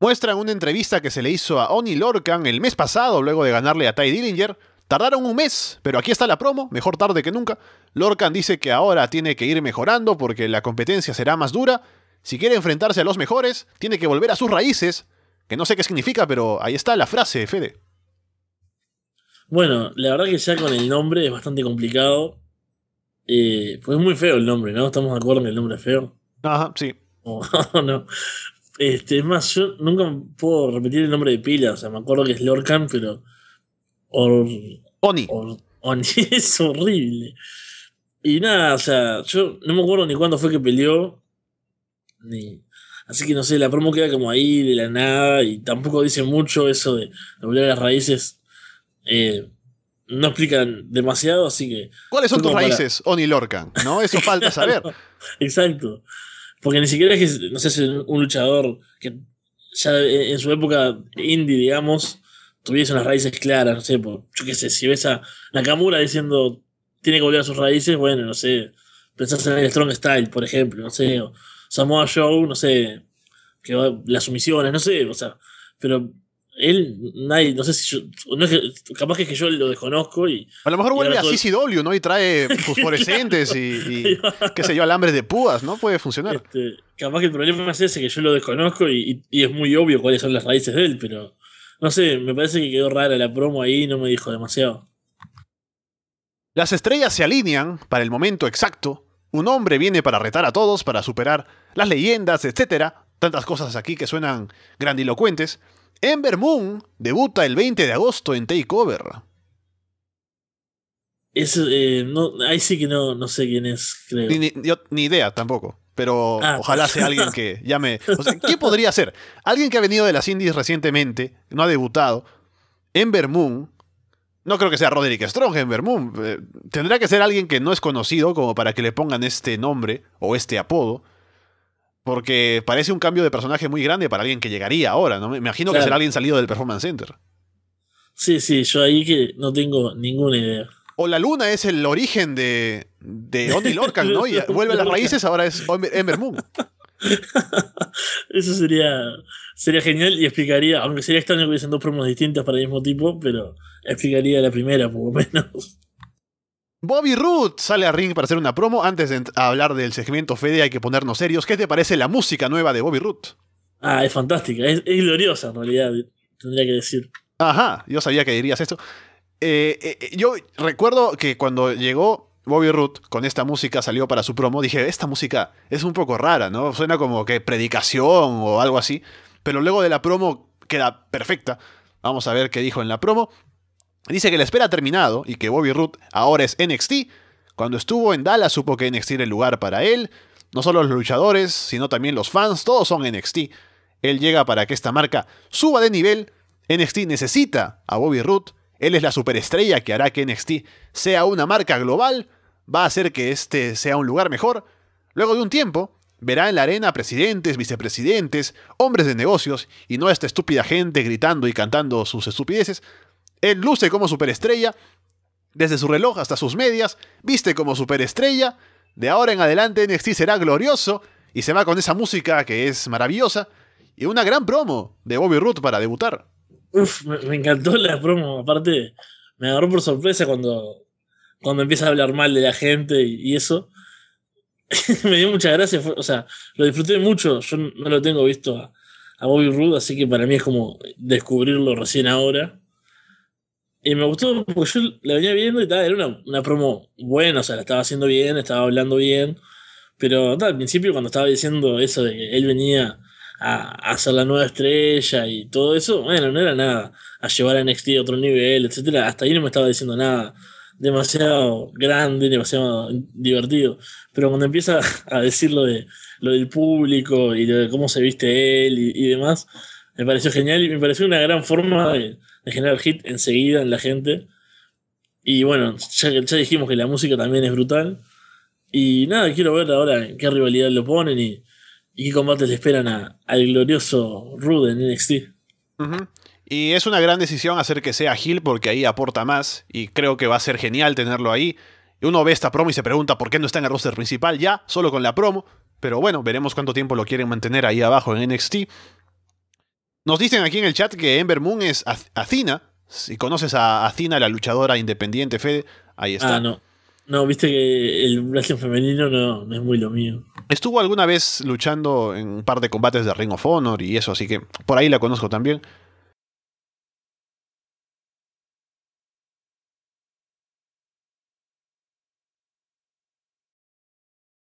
muestran una entrevista que se le hizo a Oni Lorcan el mes pasado, luego de ganarle a Ty Dillinger. Tardaron un mes, pero aquí está la promo, mejor tarde que nunca. Lorcan dice que ahora tiene que ir mejorando porque la competencia será más dura. Si quiere enfrentarse a los mejores, tiene que volver a sus raíces, que no sé qué significa, pero ahí está la frase, Fede. Bueno, la verdad que ya con el nombre es bastante complicado. Eh, pues es muy feo el nombre, ¿no? Estamos de acuerdo en que el nombre es feo. Ajá, sí. no. Este, es más, yo nunca puedo repetir el nombre de pila, o sea, me acuerdo que es Lorcan, pero. Oni. Oni. es horrible. Y nada, o sea, yo no me acuerdo ni cuándo fue que peleó, ni. Así que no sé, la promo queda como ahí, de la nada, y tampoco dice mucho eso de, volver a las raíces. Eh, no explican demasiado, así que. ¿Cuáles son tus raíces, Oni Lorcan? ¿No? Eso falta saber. Exacto. Porque ni siquiera es que, no sé un luchador que ya en su época indie, digamos, tuviese unas raíces claras, no sé, yo qué sé, si ves a Nakamura diciendo tiene que volver a sus raíces, bueno, no sé, pensás en el Strong Style, por ejemplo, no sé, o Samoa Joe, no sé, que las sumisiones, no sé, o sea, pero él, nadie, no sé si yo. capaz que es que yo lo desconozco y. A lo mejor vuelve a CCW, ¿no? Y trae fosforescentes y, qué sé yo, alambres de púas, ¿no? Puede funcionar. Este, capaz que el problema es ese, que yo lo desconozco y, es muy obvio cuáles son las raíces de él, pero. No sé, me parece que quedó rara la promo ahí no me dijo demasiado. Las estrellas se alinean para el momento exacto. Un hombre viene para retar a todos, para superar las leyendas, etc. Tantas cosas aquí que suenan grandilocuentes. Ember Moon debuta el 20 de agosto en Takeover. Eh, ahí sí que no, no sé quién es, Ni, idea tampoco. Pero ah. ojalá sea alguien que llame. O ¿qué podría ser? Alguien que ha venido de las indies recientemente, no ha debutado. Ember Moon. No creo que sea Roderick Strong, Ember Moon. Eh, tendrá que ser alguien que no es conocido como para que le pongan este nombre o este apodo. Porque parece un cambio de personaje muy grande para alguien que llegaría ahora, ¿no? Me imagino que será alguien salido del Performance Center. Sí, sí, yo ahí que no tengo ninguna idea. O la luna es el origen de, de Lorcan, ¿no? Y vuelve a las raíces, ahora es Ember Moon. Eso sería, sería genial y explicaría, aunque sería extraño que hubiesen dos promos distintas para el mismo tipo, pero explicaría la primera por lo menos. Bobby Root sale a ring para hacer una promo. Antes de hablar del segmento Fede, hay que ponernos serios. ¿Qué te parece la música nueva de Bobby Root? Ah, es fantástica, es, gloriosa en realidad, tendría que decir. Ajá, yo sabía que dirías esto. Eh, eh, eh, yo recuerdo que cuando llegó Bobby Root con esta música, salió para su promo, dije, esta música es un poco rara, ¿no? Suena como que predicación o algo así, pero luego de la promo queda perfecta. Vamos a ver qué dijo en la promo. Dice que la espera ha terminado y que Bobby Root ahora es NXT. Cuando estuvo en Dallas supo que NXT era el lugar para él. No solo los luchadores, sino también los fans, todos son NXT. Él llega para que esta marca suba de nivel. NXT necesita a Bobby Root. Él es la superestrella que hará que NXT sea una marca global. Va a hacer que este sea un lugar mejor. Luego de un tiempo, verá en la arena presidentes, vicepresidentes, hombres de negocios y no esta estúpida gente gritando y cantando sus estupideces. Él luce como superestrella, desde su reloj hasta sus medias, viste como superestrella. De ahora en adelante NXT será glorioso y se va con esa música que es maravillosa y una gran promo de Bobby Root para debutar. me, encantó la promo, aparte me agarró por sorpresa cuando, cuando empieza a hablar mal de la gente y, eso. me dio muchas gracias, o sea, lo disfruté mucho, yo no lo tengo visto a, a Bobby Root, así que para mí es como descubrirlo recién ahora. Y me gustó porque yo la venía viendo y tal, era una, promo buena, o sea, la estaba haciendo bien, estaba hablando bien. Pero al principio cuando estaba diciendo eso de que él venía a, hacer la nueva estrella y todo eso, bueno, no era nada. A llevar a NXT a otro nivel, etcétera. Hasta ahí no me estaba diciendo nada demasiado grande, demasiado divertido. Pero cuando empieza a decir lo, de, lo del público y de cómo se viste él y demás, me pareció genial y me pareció una gran forma de generar hit enseguida en la gente. Y bueno, ya, dijimos que la música también es brutal. Y nada, quiero ver ahora en qué rivalidad lo ponen y, qué combates le esperan al glorioso Rude en NXT. Y es una gran decisión hacer que sea Hill porque ahí aporta más y creo que va a ser genial tenerlo ahí. Uno ve esta promo y se pregunta por qué no está en el roster principal ya, solo con la promo. Pero bueno, veremos cuánto tiempo lo quieren mantener ahí abajo en NXT. Nos dicen aquí en el chat que Ember Moon es Athena. Si conoces a Athena, la luchadora independiente, Fede, ahí está. Ah, no. No, viste que el brazo femenino no, es muy lo mío. Estuvo alguna vez luchando en un par de combates de Ring of Honor y eso, así que por ahí la conozco también.